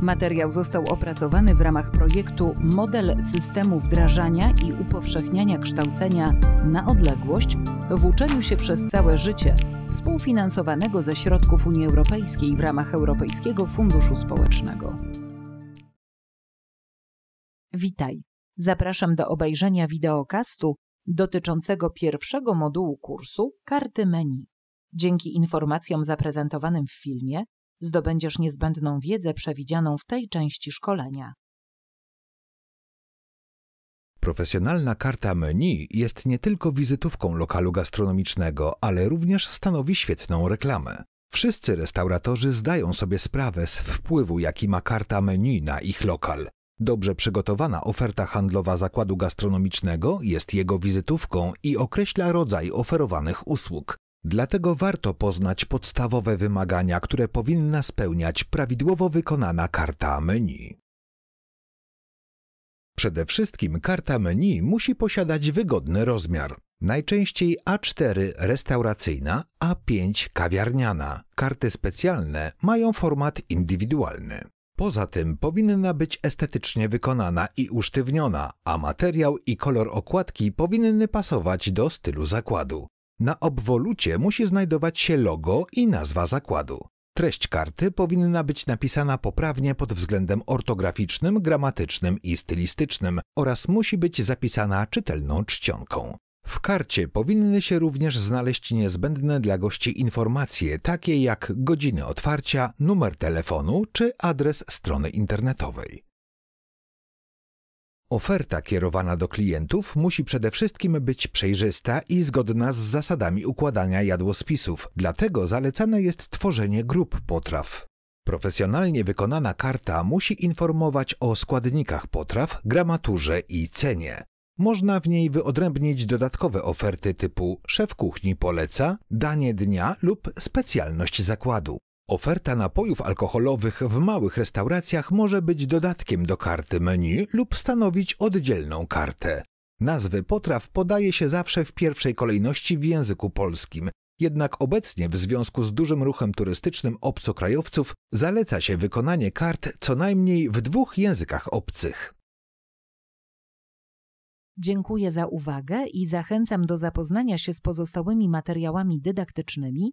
Materiał został opracowany w ramach projektu Model systemu wdrażania i upowszechniania kształcenia na odległość w uczeniu się przez całe życie, współfinansowanego ze środków Unii Europejskiej w ramach Europejskiego Funduszu Społecznego. Witaj. Zapraszam do obejrzenia wideokastu dotyczącego pierwszego modułu kursu Karty menu. Dzięki informacjom zaprezentowanym w filmie zdobędziesz niezbędną wiedzę przewidzianą w tej części szkolenia. Profesjonalna karta menu jest nie tylko wizytówką lokalu gastronomicznego, ale również stanowi świetną reklamę. Wszyscy restauratorzy zdają sobie sprawę z wpływu, jaki ma karta menu na ich lokal. Dobrze przygotowana oferta handlowa zakładu gastronomicznego jest jego wizytówką i określa rodzaj oferowanych usług. Dlatego warto poznać podstawowe wymagania, które powinna spełniać prawidłowo wykonana karta menu. Przede wszystkim karta menu musi posiadać wygodny rozmiar. Najczęściej A4 restauracyjna, A5 kawiarniana. Karty specjalne mają format indywidualny. Poza tym powinna być estetycznie wykonana i usztywniona, a materiał i kolor okładki powinny pasować do stylu zakładu. Na obwolucie musi znajdować się logo i nazwa zakładu. Treść karty powinna być napisana poprawnie pod względem ortograficznym, gramatycznym i stylistycznym oraz musi być zapisana czytelną czcionką. W karcie powinny się również znaleźć niezbędne dla gości informacje, takie jak godziny otwarcia, numer telefonu czy adres strony internetowej. Oferta kierowana do klientów musi przede wszystkim być przejrzysta i zgodna z zasadami układania jadłospisów, dlatego zalecane jest tworzenie grup potraw. Profesjonalnie wykonana karta musi informować o składnikach potraw, gramaturze i cenie. Można w niej wyodrębnić dodatkowe oferty typu szef kuchni poleca, danie dnia lub specjalność zakładu. Oferta napojów alkoholowych w małych restauracjach może być dodatkiem do karty menu lub stanowić oddzielną kartę. Nazwy potraw podaje się zawsze w pierwszej kolejności w języku polskim, jednak obecnie w związku z dużym ruchem turystycznym obcokrajowców zaleca się wykonanie kart co najmniej w dwóch językach obcych. Dziękuję za uwagę i zachęcam do zapoznania się z pozostałymi materiałami dydaktycznymi